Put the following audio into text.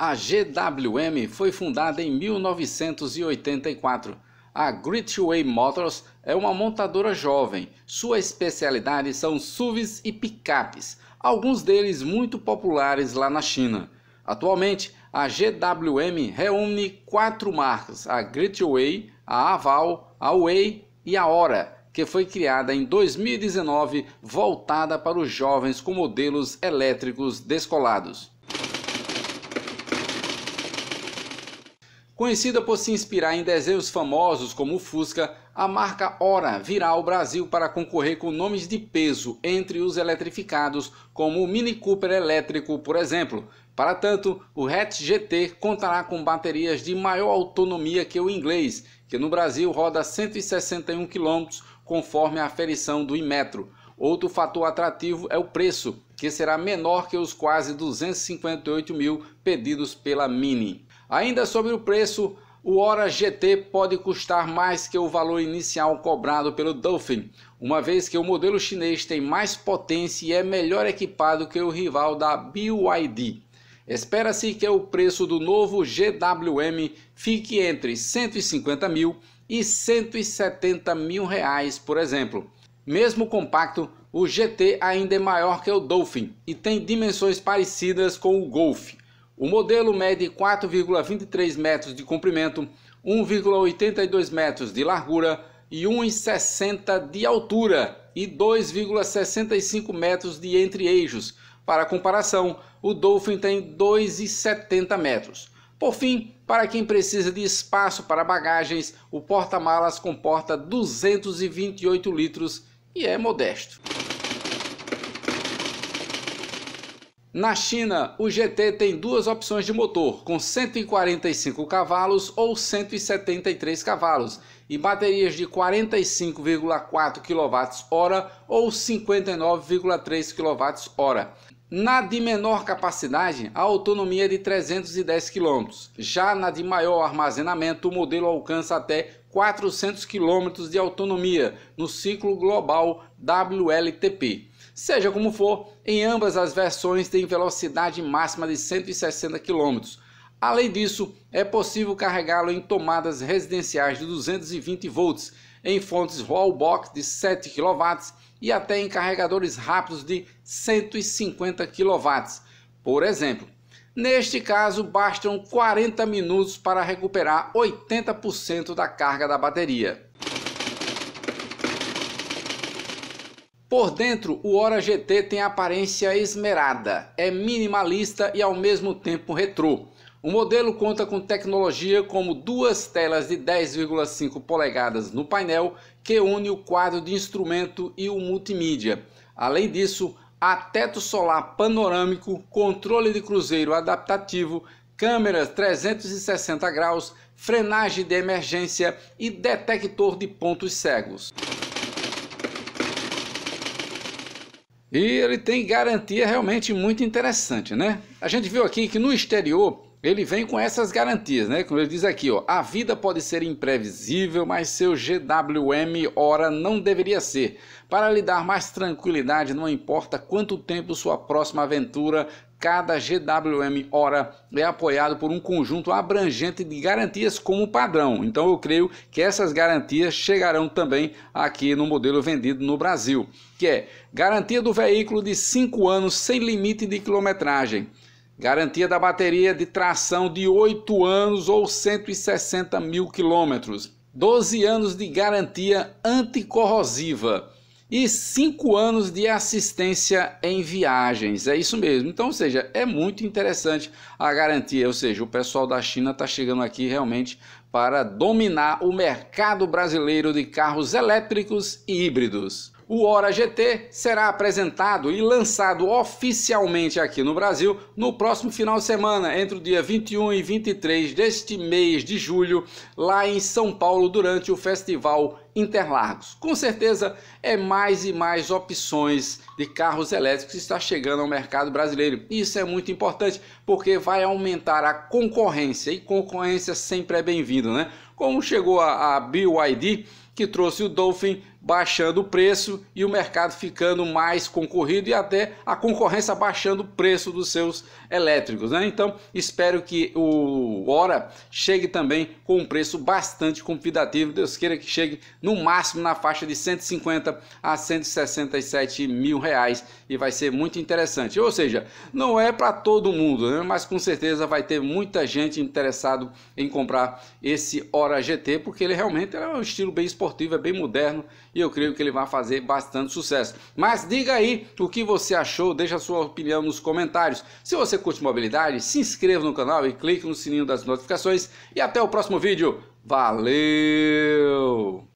A GWM foi fundada em 1984. A Gritway Motors é uma montadora jovem. Sua especialidade são SUVs e picapes, alguns deles muito populares lá na China. Atualmente, a GWM reúne quatro marcas: a Gritway, a Aval, a Way e a Hora, que foi criada em 2019 voltada para os jovens com modelos elétricos descolados. Conhecida por se inspirar em desenhos famosos como o Fusca, a marca Ora virá ao Brasil para concorrer com nomes de peso entre os eletrificados, como o Mini Cooper elétrico, por exemplo. Para tanto, o Hatch GT contará com baterias de maior autonomia que o inglês, que no Brasil roda 161 km, conforme a aferição do Imetro. Outro fator atrativo é o preço, que será menor que os quase 258 mil pedidos pela Mini. Ainda sobre o preço, o Hora GT pode custar mais que o valor inicial cobrado pelo Dolphin, uma vez que o modelo chinês tem mais potência e é melhor equipado que o rival da BYD. Espera-se que o preço do novo GWM fique entre 150 mil e 170 mil reais, por exemplo. Mesmo compacto, o GT ainda é maior que o Dolphin e tem dimensões parecidas com o Golf. O modelo mede 4,23 metros de comprimento, 1,82 metros de largura e 1,60 de altura e 2,65 metros de entre-eixos. Para comparação, o Dolphin tem 2,70 metros. Por fim, para quem precisa de espaço para bagagens, o porta-malas comporta 228 litros e é modesto. Na China, o GT tem duas opções de motor, com 145 cavalos ou 173 cavalos e baterias de 45,4 kWh ou 59,3 kWh. Na de menor capacidade, a autonomia é de 310 km. Já na de maior armazenamento, o modelo alcança até 400 km de autonomia no ciclo global WLTP. Seja como for, em ambas as versões tem velocidade máxima de 160 km. Além disso, é possível carregá-lo em tomadas residenciais de 220 volts, em fontes wallbox de 7 kW e até em carregadores rápidos de 150 kW, por exemplo. Neste caso, bastam 40 minutos para recuperar 80% da carga da bateria. Por dentro, o Hora GT tem aparência esmerada, é minimalista e ao mesmo tempo retrô. O modelo conta com tecnologia como duas telas de 10,5 polegadas no painel que une o quadro de instrumento e o multimídia. Além disso, há teto solar panorâmico, controle de cruzeiro adaptativo, câmeras 360 graus, frenagem de emergência e detector de pontos cegos. E ele tem garantia realmente muito interessante, né? A gente viu aqui que no exterior ele vem com essas garantias, né? Como ele diz aqui, ó, a vida pode ser imprevisível, mas seu GWM ora não deveria ser. Para lhe dar mais tranquilidade, não importa quanto tempo sua próxima aventura, cada GWM ora é apoiado por um conjunto abrangente de garantias como padrão. Então eu creio que essas garantias chegarão também aqui no modelo vendido no Brasil, que é garantia do veículo de 5 anos sem limite de quilometragem Garantia da bateria de tração de 8 anos ou 160 mil quilômetros. 12 anos de garantia anticorrosiva e 5 anos de assistência em viagens. É isso mesmo. Então, ou seja, é muito interessante a garantia. Ou seja, o pessoal da China está chegando aqui realmente para dominar o mercado brasileiro de carros elétricos e híbridos. O Hora GT será apresentado e lançado oficialmente aqui no Brasil no próximo final de semana, entre o dia 21 e 23 deste mês de julho, lá em São Paulo, durante o Festival Interlagos. Com certeza é mais e mais opções de carros elétricos que está chegando ao mercado brasileiro. Isso é muito importante porque vai aumentar a concorrência e concorrência sempre é bem-vindo, né? Como chegou a, a BYD que trouxe o Dolphin baixando o preço e o mercado ficando mais concorrido e até a concorrência baixando o preço dos seus elétricos. Né? Então, espero que o Hora chegue também com um preço bastante convidativo. Deus queira que chegue no máximo na faixa de 150 a 167 mil reais e vai ser muito interessante. Ou seja, não é para todo mundo, né? mas com certeza vai ter muita gente interessado em comprar esse Hora GT porque ele realmente é um estilo bem esportivo, é bem moderno e eu creio que ele vai fazer bastante sucesso. Mas diga aí o que você achou, deixa a sua opinião nos comentários. Se você curte mobilidade, se inscreva no canal e clique no sininho das notificações. E até o próximo vídeo. Valeu!